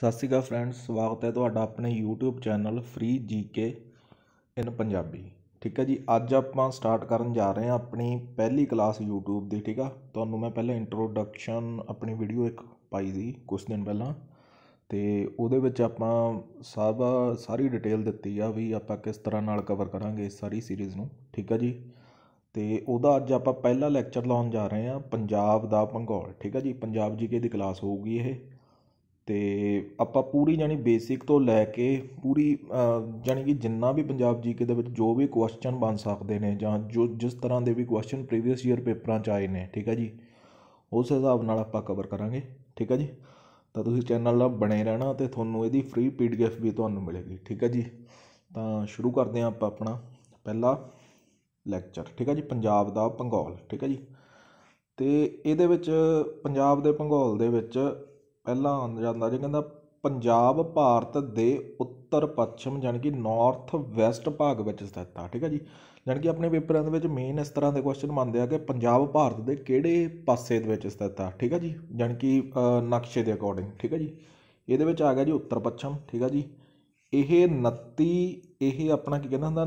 ਸਤਿ ਸ਼੍ਰੀ ਅਕਾਲ ਫਰੈਂਡਸ ਸਵਾਗਤ ਹੈ ਤੁਹਾਡਾ ਆਪਣੇ YouTube channel free GK in Punjabi ਠੀਕ ਹੈ ਜੀ ਅੱਜ ਆਪਾਂ ਸਟਾਰਟ ਕਰਨ ਜਾ ਰਹੇ ਹਾਂ ਆਪਣੀ ਪਹਿਲੀ ਕਲਾਸ YouTube ਦੀ ਠੀਕ ਆ ਤੁਹਾਨੂੰ ਮੈਂ ਪਹਿਲਾਂ ਇੰਟਰੋਡਕਸ਼ਨ ਆਪਣੀ ਵੀਡੀਓ ਇੱਕ ਪਾਈ ਸੀ ਕੁਝ ਦਿਨ ਪਹਿਲਾਂ ਤੇ ਉਹਦੇ ਵਿੱਚ ਆਪਾਂ ਸਭ ਸਾਰੀ ਡਿਟੇਲ ਦਿੱਤੀ ਆ ਵੀ ਆਪਾਂ ਕਿਸ ਤਰ੍ਹਾਂ ਨਾਲ ਕਵਰ ਕਰਾਂਗੇ ਇਸ ਸਾਰੀ ਸੀਰੀਜ਼ ਨੂੰ ਠੀਕ ਆ ਜੀ ਤੇ ਉਹਦਾ ਅੱਜ ਆਪਾਂ ਪਹਿਲਾ ਲੈਕਚਰ ਲਾਉਣ ਜਾ ਰਹੇ ਹਾਂ ਪੰਜਾਬ ਦਾ ਭੰਗੌਲ ਠੀਕ ਆ ਜੀ ਪੰਜਾਬ ਜੀਕੇ ਦੀ ਕਲਾਸ ਹੋਊਗੀ ਇਹ ਅਤੇ ਆਪਾਂ ਪੂਰੀ ਜਾਨੀ ਬੇਸਿਕ ਤੋਂ ਲੈ ਕੇ ਪੂਰੀ ਜਾਨੀ ਕਿ ਜਿੰਨਾ ਵੀ ਪੰਜਾਬ ਜੀਕੇ ਦੇ ਵਿੱਚ ਜੋ ਵੀ ਕੁਐਸਚਨ ਬਣ ਸਕਦੇ ਨੇ ਜਾਂ ਜੋ ਜਿਸ ਤਰ੍ਹਾਂ ਦੇ ਵੀ ਕੁਐਸਚਨ ਪ੍ਰੀਵੀਅਸ ਈਅਰ ਪੇਪਰਾਂ 'ਚ ਆਏ ਨੇ ਠੀਕ ਹੈ ਜੀ ਉਸ ਹਿਸਾਬ ਨਾਲ ਆਪਾਂ ਕਵਰ ਕਰਾਂਗੇ ਠੀਕ ਹੈ ਜੀ ਤਾਂ ਤੁਸੀਂ ਚੈਨਲ ਨਾਲ ਬਣੇ ਰਹਿਣਾ ਤੇ ਤੁਹਾਨੂੰ ਇਹਦੀ ਫ੍ਰੀ ਪੀਡੀਐਫ ਵੀ ਤੁਹਾਨੂੰ ਮਿਲੇਗੀ ਠੀਕ ਹੈ ਜੀ ਤਾਂ ਸ਼ੁਰੂ ਕਰਦੇ ਹਾਂ ਆਪਾਂ ਆਪਣਾ ਪਹਿਲਾ ਲੈਕਚਰ ਠੀਕ ਹੈ ਜੀ ਪੰਜਾਬ ਦਾ ਭੰਗੋਲ ਠੀਕ ਹੈ ਜੀ ਤੇ ਇਹਦੇ ਵਿੱਚ ਪੰਜਾਬ ਦੇ ਭੰਗੋਲ ਦੇ ਵਿੱਚ ਪਹਿਲਾਂ ਆਉਂਦਾ ਜਾਂਦਾ ਜੀ ਕਹਿੰਦਾ ਪੰਜਾਬ ਭਾਰਤ ਦੇ ਉੱਤਰ ਪੱਛਮ ਯਾਨੀ ਕਿ ਨਾਰਥ ਵੈਸਟ ਭਾਗ ਵਿੱਚ ਸਥਿਤ ਆ ਠੀਕ ਹੈ ਜੀ ਯਾਨੀ ਕਿ ਆਪਣੇ ਪੇਪਰਾਂ ਦੇ ਵਿੱਚ ਮੇਨ ਇਸ ਤਰ੍ਹਾਂ ਦੇ ਕੁਐਸਚਨ ਮੰਨਦੇ ਆ ਕਿ ਪੰਜਾਬ ਭਾਰਤ ਦੇ ਕਿਹੜੇ ਪਾਸੇ ਦੇ ਵਿੱਚ ਸਥਿਤ ਆ ਠੀਕ ਹੈ ਜੀ ਯਾਨੀ ਕਿ ਨਕਸ਼ੇ ਦੇ ਅਕੋਰਡਿੰਗ ਠੀਕ ਹੈ ਜੀ ਇਹਦੇ ਵਿੱਚ ਆ ਗਿਆ ਜੀ ਉੱਤਰ ਪੱਛਮ ਠੀਕ ਹੈ ਜੀ ਇਹ 29 ਇਹ ਆਪਣਾ ਕੀ ਕਹਿੰਦਾ ਹੁੰਦਾ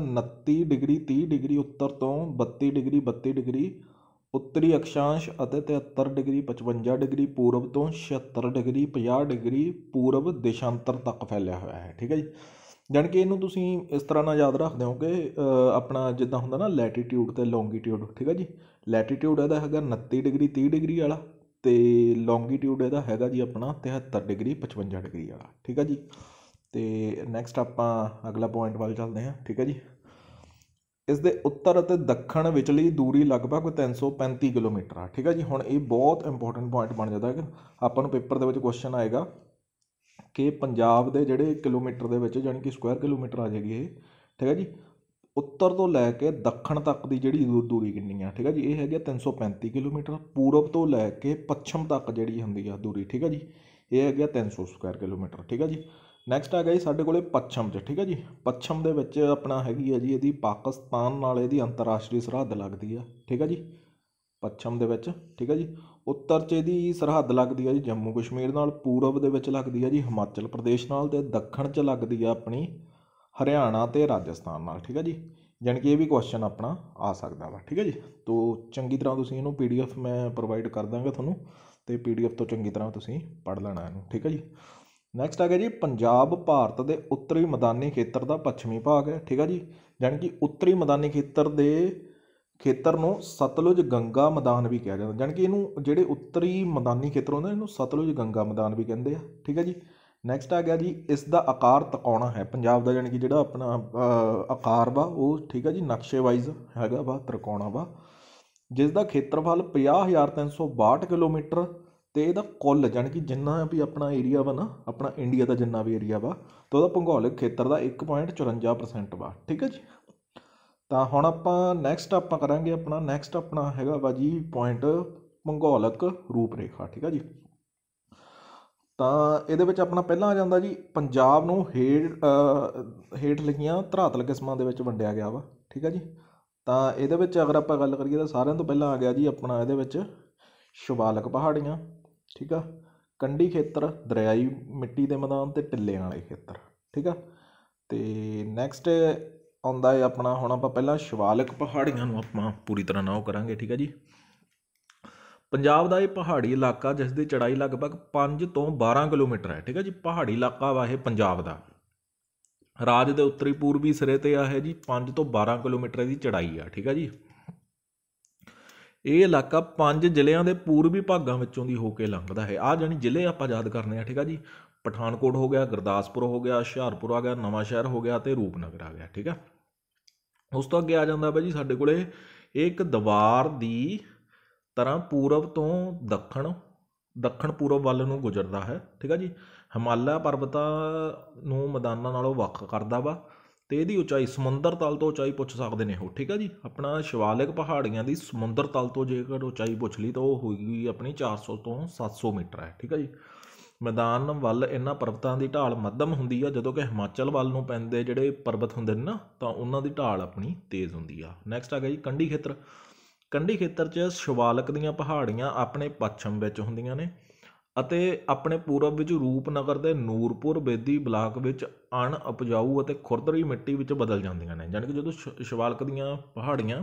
29 ਡਿਗਰੀ 30 ਡਿਗਰੀ ਉੱਤਰ ਤੋਂ 32 ਡਿਗਰੀ 32 ਡਿਗਰੀ ਉੱਤਰੀ ਅਕਸ਼ਾਂਸ਼ ਅਤੇ 73 ਡਿਗਰੀ 55 ਡਿਗਰੀ ਪੂਰਬ ਤੋਂ 76 ਡਿਗਰੀ 50 ਡਿਗਰੀ ਪੂਰਬ ਦੇਸ਼ਾਂਤਰ ਤੱਕ ਫੈਲਿਆ ਹੋਇਆ ਹੈ ਠੀਕ ਹੈ ਜੀ ਜਾਨ ਕਿ ਇਹਨੂੰ ਤੁਸੀਂ ਇਸ ਤਰ੍ਹਾਂ ਨਾਲ ਯਾਦ ਰੱਖਦੇ ਹੋ ਕਿ ਆਪਣਾ ਜਿੱਦਾਂ ਹੁੰਦਾ ਨਾ ਲੈਟੀਟਿਊਡ ਤੇ ਲੌਂਗੀਟਿਊਡ ਠੀਕ ਹੈ ਜੀ ਲੈਟੀਟਿਊਡ ਇਹਦਾ ਹੈਗਾ 29 ਡਿਗਰੀ 30 ਡਿਗਰੀ ਵਾਲਾ ਤੇ ਲੌਂਗੀਟਿਊਡ ਇਹਦਾ ਹੈਗਾ ਜੀ ਆਪਣਾ 73 ਡਿਗਰੀ 55 ਡਿਗਰੀ ਵਾਲਾ ਠੀਕ ਹੈ ਜੀ ਤੇ ਨੈਕਸਟ ਆਪਾਂ ਅਗਲਾ ਪੁਆਇੰਟ ਵੱਲ ਚੱਲਦੇ ਹਾਂ ਠੀਕ ਹੈ ਜੀ ਇਸ ਦੇ ਉੱਤਰ ਅਤੇ ਦੱਖਣ ਵਿਚਲੀ ਦੂਰੀ ਲਗਭਗ 335 ਕਿਲੋਮੀਟਰ ਆ ਠੀਕ ਹੈ ਜੀ ਹੁਣ ਇਹ ਬਹੁਤ ਇੰਪੋਰਟੈਂਟ ਪੁਆਇੰਟ ਬਣ ਜਾਂਦਾ ਹੈ ਕਿ ਆਪਾਂ ਨੂੰ ਪੇਪਰ ਦੇ ਵਿੱਚ ਕੁਐਸਚਨ ਆਏਗਾ ਕਿ ਪੰਜਾਬ ਦੇ ਜਿਹੜੇ ਕਿਲੋਮੀਟਰ ਦੇ ਵਿੱਚ ਯਾਨੀ ਕਿ ਸਕੁਆਇਰ ਕਿਲੋਮੀਟਰ ਆ ਜਾਏਗੀ ਇਹ ਠੀਕ ਹੈ ਜੀ ਉੱਤਰ ਤੋਂ ਲੈ ਕੇ ਦੱਖਣ ਤੱਕ ਦੀ ਜਿਹੜੀ ਦੂਰੀ ਕਿੰਨੀ ਆ ਠੀਕ ਹੈ ਜੀ ਇਹ ਹੈਗੀ 335 ਕਿਲੋਮੀਟਰ ਪੂਰਬ ਤੋਂ ਲੈ ਕੇ ਪੱਛਮ ਤੱਕ ਜਿਹੜੀ ਹੁੰਦੀ ਆ ਦੂਰੀ ਠੀਕ ਹੈ ਜੀ ਇਹ ਹੈਗਾ 300 ਸਕੁਆਇਰ ਕਿਲੋਮੀਟਰ ਠੀਕ ਹੈ ਜੀ ਨੈਕਸਟ ਆ ਜੀ ਸਾਡੇ ਕੋਲੇ ਪੱਛਮ 'ਚ ਠੀਕ ਹੈ ਜੀ ਪੱਛਮ ਦੇ ਵਿੱਚ ਆਪਣਾ ਹੈਗੀ ਹੈ ਜੀ ਇਹਦੀ ਪਾਕਿਸਤਾਨ ਨਾਲ ਇਹਦੀ ਅੰਤਰਰਾਸ਼ਟਰੀ ਸਰਹੱਦ ਲੱਗਦੀ ਆ ਠੀਕ ਹੈ ਜੀ ਪੱਛਮ ਦੇ ਵਿੱਚ ਠੀਕ ਹੈ ਜੀ ਉੱਤਰ 'ਚ ਇਹਦੀ ਸਰਹੱਦ ਲੱਗਦੀ ਆ ਜੀ ਜੰਮੂ ਕਸ਼ਮੀਰ ਨਾਲ ਪੂਰਬ ਦੇ ਵਿੱਚ ਲੱਗਦੀ ਆ ਜੀ ਹਿਮਾਚਲ ਪ੍ਰਦੇਸ਼ ਨਾਲ ਤੇ ਦੱਖਣ 'ਚ ਲੱਗਦੀ ਆ ਆਪਣੀ ਹਰਿਆਣਾ ਤੇ ਰਾਜਸਥਾਨ ਨਾਲ ਠੀਕ ਹੈ ਜੀ ਜਾਨਕਿ ਕਿ ਇਹ ਵੀ ਕੁਐਸਚਨ ਆਪਣਾ ਆ ਸਕਦਾ ਵਾ ਠੀਕ ਹੈ ਜੀ ਤੋਂ ਚੰਗੀ ਤਰ੍ਹਾਂ ਤੁਸੀਂ ਇਹਨੂੰ ਪੀਡੀਐਫ ਮੈਂ ਪ੍ਰੋਵਾਈਡ ਕਰ ਦਾਂਗਾ ਤੁਹਾਨੂੰ ਤੇ ਪੀਡੀਐਫ ਤੋਂ ਚੰਗੀ ਤਰ੍ਹਾਂ ਤੁਸੀਂ ਪੜ੍ਹ ਲੈਣਾ ਇਹਨੂੰ ਠੀਕ ਹੈ ਜੀ ਨੈਕਸਟ ਆ ਗਿਆ ਜੀ ਪੰਜਾਬ ਭਾਰਤ ਦੇ ਉੱਤਰੀ ਮੈਦਾਨੀ ਖੇਤਰ ਦਾ ਪੱਛਮੀ ਭਾਗ ਹੈ ਠੀਕ ਆ ਜੀ ਜਾਨੀ ਕਿ ਉੱਤਰੀ ਮੈਦਾਨੀ ਖੇਤਰ ਦੇ ਖੇਤਰ ਨੂੰ ਸਤਲੁਜ ਗੰਗਾ ਮੈਦਾਨ ਵੀ ਕਿਹਾ ਜਾਂਦਾ ਜਾਨੀ ਕਿ ਇਹਨੂੰ ਜਿਹੜੇ ਉੱਤਰੀ ਮੈਦਾਨੀ ਖੇਤਰ ਹੁੰਦੇ ਇਹਨੂੰ ਸਤਲੁਜ ਗੰਗਾ ਮੈਦਾਨ ਵੀ ਕਹਿੰਦੇ ਆ ਠੀਕ ਆ ਜੀ ਨੈਕਸਟ ਆ ਗਿਆ ਜੀ ਇਸ ਦਾ ਆਕਾਰ ਤਕਾਉਣਾ ਹੈ ਪੰਜਾਬ ਦਾ ਜਾਨੀ ਕਿ ਜਿਹੜਾ ਆਪਣਾ ਆਕਾਰ ਵਾ ਉਹ ਠੀਕ ਆ ਜੀ ਨਕਸ਼ੇ ਵਾਈਜ਼ ਹੈਗਾ ਵਾ ਤਰਕਾਉਣਾ ਵਾ ਜਿਸ ਦਾ ਖੇਤਰਫਲ 50362 ਕਿਲੋਮੀਟਰ ਅਤੇ ਇਹਦਾ ਕੁੱਲ ਜਾਣੀ ਕਿ ਜਿੰਨਾ ਵੀ ਆਪਣਾ ਏਰੀਆ ਵਾ ਨਾ ਆਪਣਾ ਇੰਡੀਆ ਦਾ ਜਿੰਨਾ ਵੀ ਏਰੀਆ ਵਾ ਤਾਂ ਉਹਦਾ ਭੂਗੋਲਿਕ ਖੇਤਰ ਦਾ ਇੱਕ ਪੁਆਇੰਟ ਚੁਰੰਜਾ ਵਾ ਠੀਕ ਹੈ ਜੀ ਤਾਂ ਹੁਣ ਆਪਾਂ ਨੈਕਸਟ ਆਪਾਂ ਕਰਾਂਗੇ ਆਪਣਾ ਨੈਕਸਟ ਆਪਣਾ ਹੈਗਾ ਵਾ ਜੀ ਪੁਆਇੰਟ ਭੂਗੋਲਿਕ ਰੂਪ ਰੇਖਾ ਠੀਕ ਹੈ ਜੀ ਤਾਂ ਇਹਦੇ ਵਿੱਚ ਆਪਣਾ ਪਹਿਲਾਂ ਆ ਜਾਂਦਾ ਜੀ ਪੰਜਾਬ ਨੂੰ ਹੇਡ ਹੇਠ ਲਿਖੀਆਂ ਧਰਾਤਲ ਕਿਸਮਾਂ ਦੇ ਵਿੱਚ ਵੰਡਿਆ ਗਿਆ ਵਾ ਠੀਕ ਹੈ ਜੀ ਤਾਂ ਇਹਦੇ ਵਿੱਚ ਅਗਰ ਆਪਾਂ ਗੱਲ ਕਰੀਏ ਤਾਂ ਸਾਰਿਆਂ ਤੋਂ ਪਹਿਲਾਂ ਆ ਗਿਆ ਜੀ ਆਪਣਾ ਇਹਦੇ ਵਿੱਚ ਸ਼ਿਵਾਲਿਕ ਪਹਾੜੀਆਂ ਠੀਕ ਆ ਕੰਢੀ ਖੇਤਰ ਦਰਿਆਈ ਮਿੱਟੀ ਦੇ ਮੈਦਾਨ ਤੇ ਟਿੱਲੇ ਵਾਲੇ ਖੇਤਰ ਠੀਕ ਆ ਤੇ ਨੈਕਸਟ ਆਉਂਦਾ ਹੈ ਆਪਣਾ ਹੁਣ ਆਪਾਂ ਪਹਿਲਾਂ ਸ਼ਿਵਾਲਿਕ ਪਹਾੜੀਆਂ ਨੂੰ ਆਪਾਂ ਪੂਰੀ ਤਰ੍ਹਾਂ ਨਾਲ ਕਰਾਂਗੇ ਠੀਕ ਆ ਜੀ ਪੰਜਾਬ ਦਾ ਇਹ ਪਹਾੜੀ ਇਲਾਕਾ ਜਿਸ ਦੀ ਚੜਾਈ ਲਗਭਗ 5 ਤੋਂ 12 ਕਿਲੋਮੀਟਰ ਹੈ ਠੀਕ ਆ ਜੀ ਪਹਾੜੀ ਇਲਾਕਾ ਵਾ ਇਹ ਪੰਜਾਬ ਦਾ ਰਾਜ ਦੇ ਉੱਤਰੀ ਪੂਰਬੀ ਸਿਰੇ ਤੇ ਆ ਹੈ ਜੀ 5 ਤੋਂ 12 ਕਿਲੋਮੀਟਰ ਦੀ ਚੜਾਈ ਆ ਠੀਕ ਆ ਜੀ ਇਹ ਇਲਾਕਾ ਪੰਜ ਜ਼ਿਲ੍ਹਿਆਂ ਦੇ ਪੂਰਬੀ ਭਾਗਾਂ ਵਿੱਚੋਂ ਦੀ ਹੋ ਕੇ ਲੰਘਦਾ ਹੈ ਆ ਜਾਨੀ ਜ਼ਿਲ੍ਹੇ ਆਪਾਂ ਯਾਦ ਕਰਨੇ ਆ ਠੀਕ ਆ ਜੀ ਪਠਾਨਕੋਟ ਹੋ ਗਿਆ ਗੁਰਦਾਸਪੁਰ ਹੋ ਗਿਆ ਹੁਸ਼ਿਆਰਪੁਰ ਆ ਗਿਆ ਨਵਾਂ ਸ਼ਹਿਰ ਹੋ ਗਿਆ ਤੇ ਰੂਪਨਗਰ ਆ ਗਿਆ ਠੀਕ ਆ ਉਸ ਤੋਂ ਅੱਗੇ ਆ ਜਾਂਦਾ ਬਾਈ ਜੀ ਸਾਡੇ ਕੋਲੇ ਇੱਕ ਦੀਵਾਰ ਦੀ ਤਰ੍ਹਾਂ ਪੂਰਬ ਤੋਂ ਦੱਖਣ ਦੱਖਣ ਪੂਰਬ ਵੱਲ ਨੂੰ ਗੁਜ਼ਰਦਾ ਹੈ ਠੀਕ ਆ ਜੀ ਹਿਮਾਲਿਆ ਪਰਬਤਾਂ ਨੂੰ ਮੈਦਾਨਾਂ ਨਾਲੋਂ ਵੱਖ ਕਰਦਾ ਵਾ ਤੇ ਇਹਦੀ ਉਚਾਈ ਸਮੁੰਦਰ ਤਲ ਤੋਂ ਉਚਾਈ ਪੁੱਛ ਸਕਦੇ ਨੇ ਉਹ ਠੀਕ ਆ ਜੀ ਆਪਣਾ ਸ਼ਿਵਾਲਿਕ ਪਹਾੜੀਆਂ ਦੀ ਸਮੁੰਦਰ ਤਲ ਤੋਂ ਜੇਕਰ ਉਚਾਈ ਪੁੱਛ ਲਈ ਤਾਂ ਉਹ ਹੋਏਗੀ ਆਪਣੀ 400 ਤੋਂ 700 ਮੀਟਰ ਹੈ ਠੀਕ ਆ ਜੀ ਮੈਦਾਨ ਵੱਲ ਇਹਨਾਂ ਪਰਬਤਾਂ ਦੀ ਢਾਲ ਮੱਧਮ ਹੁੰਦੀ ਆ ਜਦੋਂ ਕਿ ਹਿਮਾਚਲ ਵੱਲ ਨੂੰ ਪੈਂਦੇ ਜਿਹੜੇ ਪਰਬਤ ਹੁੰਦੇ ਨੇ ਨਾ ਤਾਂ ਉਹਨਾਂ ਦੀ ਢਾਲ ਆਪਣੀ ਤੇਜ਼ ਹੁੰਦੀ ਆ ਨੈਕਸਟ ਆ ਗਿਆ ਜੀ ਕੰਢੀ ਖੇਤਰ ਕੰਢੀ ਖੇਤਰ 'ਚ ਸ਼ਿਵਾਲਿਕ ਦੀਆਂ ਪਹਾੜੀਆਂ ਆਪਣੇ ਪੱਛਮ ਵਿੱਚ ਹੁੰਦੀਆਂ ਨੇ ਅਤੇ ਆਪਣੇ ਪੂਰਬ ਵਿੱਚ ਰੂਪਨਗਰ ਦੇ ਨੂਰਪੁਰ ਬੇਦੀ ਬਲਾਕ ਵਿੱਚ ਅਣ ਉਪਜਾਊ ਅਤੇ ਖੁਰਦਰੀ ਮਿੱਟੀ ਵਿੱਚ ਬਦਲ ਜਾਂਦੀਆਂ ਨੇ ਯਾਨੀ ਕਿ ਜਦੋਂ ਸ਼ ਦੀਆਂ ਪਹਾੜੀਆਂ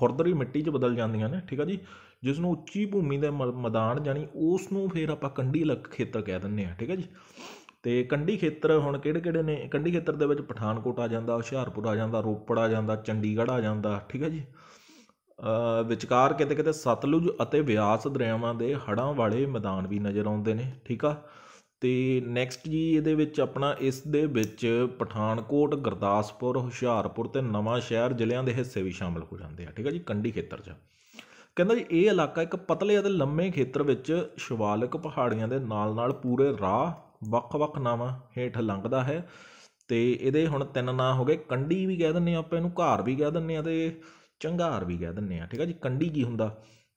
ਖੁਰਦਰੀ ਮਿੱਟੀ 'ਚ ਬਦਲ ਜਾਂਦੀਆਂ ਨੇ ਠੀਕ ਆ ਜੀ ਜਿਸ ਨੂੰ ਉੱਚੀ ਭੂਮੀ ਦੇ ਮ ਮੈਦਾਨ ਯਾਨੀ ਉਸ ਨੂੰ ਫਿਰ ਆਪਾਂ ਕੰਢੀ ਲੱਕ ਖੇਤਰ ਕਹਿ ਦਿੰਦੇ ਆ ਠੀਕ ਆ ਜੀ ਤੇ ਕੰਢੀ ਖੇਤਰ ਹੁਣ ਕਿਹੜੇ ਕਿਹੜੇ ਨੇ ਕੰਢੀ ਖੇਤਰ ਦੇ ਵਿੱਚ ਪਠਾਨਕੋਟ ਆ ਜਾਂਦਾ ਹੁਸ਼ਿਆਰਪੁਰ ਆ ਜਾਂਦਾ ਰੋਪੜ ਆ ਜਾਂਦਾ ਚੰਡੀਗੜ੍ਹ ਆ ਜਾਂਦਾ ਠੀਕ ਹੈ ਜੀ ਵਿਚਕਾਰ ਕਿਤੇ ਕਿਤੇ ਸਤਲੁਜ ਅਤੇ ਬਿਆਸ ਦਰਿਆਵਾਂ ਦੇ ਹੜਾਂ ਵਾਲੇ ਮੈਦਾਨ ਵੀ ਨਜ਼ਰ ਆਉਂਦੇ ਨੇ ਠੀਕ ਆ ਤੇ ਨੈਕਸਟ ਜੀ ਇਹਦੇ ਵਿੱਚ ਆਪਣਾ ਇਸ ਦੇ ਵਿੱਚ ਪਠਾਨਕੋਟ ਗੁਰਦਾਸਪੁਰ ਹੁਸ਼ਿਆਰਪੁਰ ਤੇ ਨਵਾਂ ਸ਼ਹਿਰ ਜ਼ਿਲ੍ਹਿਆਂ ਦੇ ਹਿੱਸੇ ਵੀ ਸ਼ਾਮਲ ਹੋ ਜਾਂਦੇ ਆ ਠੀਕ ਆ ਜੀ ਕੰਢੀ ਖੇਤਰ 'ਚ ਕਹਿੰਦਾ ਜੀ ਇਹ ਇਲਾਕਾ ਇੱਕ ਪਤਲੇ ਅਤੇ ਲੰਮੇ ਖੇਤਰ ਵਿੱਚ ਸ਼ਿਵਾਲਿਕ ਪਹਾੜੀਆਂ ਦੇ ਨਾਲ-ਨਾਲ ਪੂਰੇ ਰਾਹ ਵੱਖ-ਵੱਖ ਨਾਵਾਂ ਹੇਠ ਲੰਘਦਾ ਹੈ ਤੇ ਇਹਦੇ ਹੁਣ ਤਿੰਨ ਨਾਂ ਹੋ ਗਏ ਕੰਢੀ ਵੀ ਕਹਿ ਦਿੰਨੇ ਆਪਾਂ ਇਹਨੂੰ ਘਾਰ ਵੀ ਕਹਿ ਦਿੰਨੇ ਆ ਤੇ ਚੰਗਾਰ ਵੀ ਕਹਿ ਦਿੰਨੇ ਆ ਠੀਕ ਆ ਜੀ ਕੰਡੀ ਕੀ ਹੁੰਦਾ